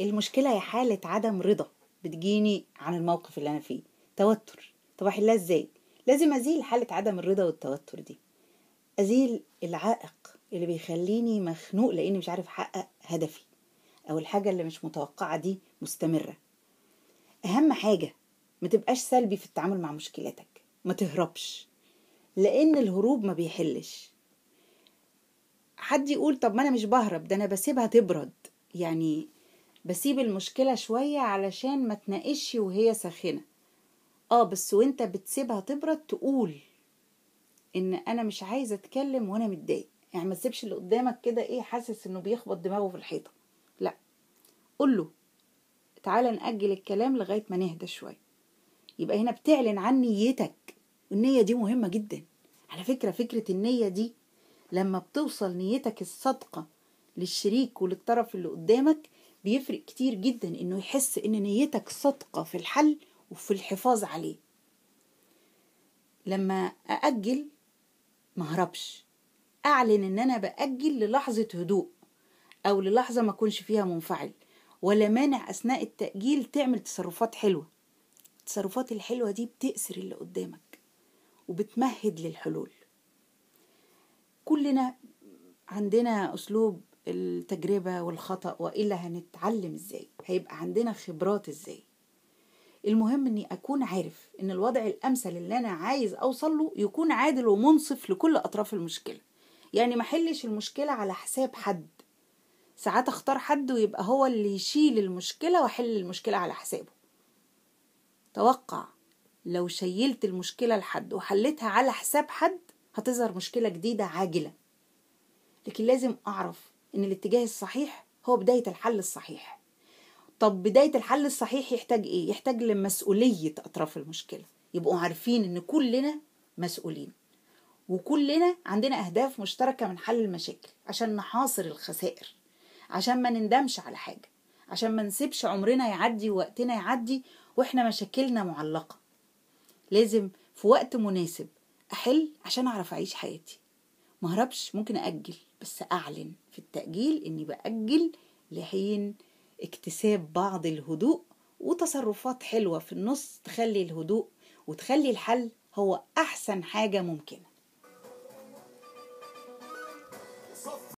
المشكلة هي حالة عدم رضا بتجيني عن الموقف اللي أنا فيه توتر طب أحلها إزاي؟ لازم أزيل حالة عدم الرضا والتوتر دي أزيل العائق اللي بيخليني مخنوق لأني مش عارف أحقق هدفي أو الحاجة اللي مش متوقعة دي مستمرة أهم حاجة ما تبقاش سلبي في التعامل مع مشكلتك ما تهربش لأن الهروب ما بيحلش حد يقول طب ما أنا مش بهرب ده أنا بسيبها تبرد يعني بسيب المشكلة شوية علشان ما تناقشي وهي ساخنة اه بس وانت بتسيبها تبرد تقول ان انا مش عايزة اتكلم وانا متضايق يعني ما تسيبش اللي قدامك كده ايه حاسس انه بيخبط دماغه في الحيطة لا قول له تعالى نأجل الكلام لغاية ما نهدى شوية يبقى هنا بتعلن عن نيتك والنية دي مهمة جدا على فكرة فكرة النية دي لما بتوصل نيتك الصادقة للشريك وللطرف اللي قدامك بيفرق كتير جدا انه يحس ان نيتك صادقة في الحل وفي الحفاظ عليه لما أأجل مهربش أعلن إن أنا بأجل للحظة هدوء أو للحظة ما أكونش فيها منفعل ولا مانع أثناء التأجيل تعمل تصرفات حلوة التصرفات الحلوة دي بتأسر اللي قدامك وبتمهد للحلول كلنا عندنا أسلوب التجربة والخطأ وإلا هنتعلم إزاي هيبقى عندنا خبرات إزاي المهم إني أكون عارف إن الوضع الأمثل اللي أنا عايز أوصل له يكون عادل ومنصف لكل أطراف المشكلة يعني ما حلش المشكلة على حساب حد ساعات اختار حد ويبقى هو اللي يشيل المشكلة واحل المشكلة على حسابه توقع لو شيلت المشكلة لحد وحلتها على حساب حد هتظهر مشكلة جديدة عاجلة لكن لازم أعرف ان الاتجاه الصحيح هو بداية الحل الصحيح طب بداية الحل الصحيح يحتاج ايه؟ يحتاج لمسؤولية اطراف المشكلة يبقوا عارفين ان كلنا مسؤولين وكلنا عندنا اهداف مشتركة من حل المشاكل عشان نحاصر الخسائر عشان ما نندمش على حاجة عشان ما نسيبش عمرنا يعدي ووقتنا يعدي واحنا مشاكلنا معلقة لازم في وقت مناسب احل عشان اعرف اعيش حياتي ما هربش ممكن أأجل بس أعلن في التأجيل إني بأجل لحين اكتساب بعض الهدوء وتصرفات حلوة في النص تخلي الهدوء وتخلي الحل هو أحسن حاجة ممكنة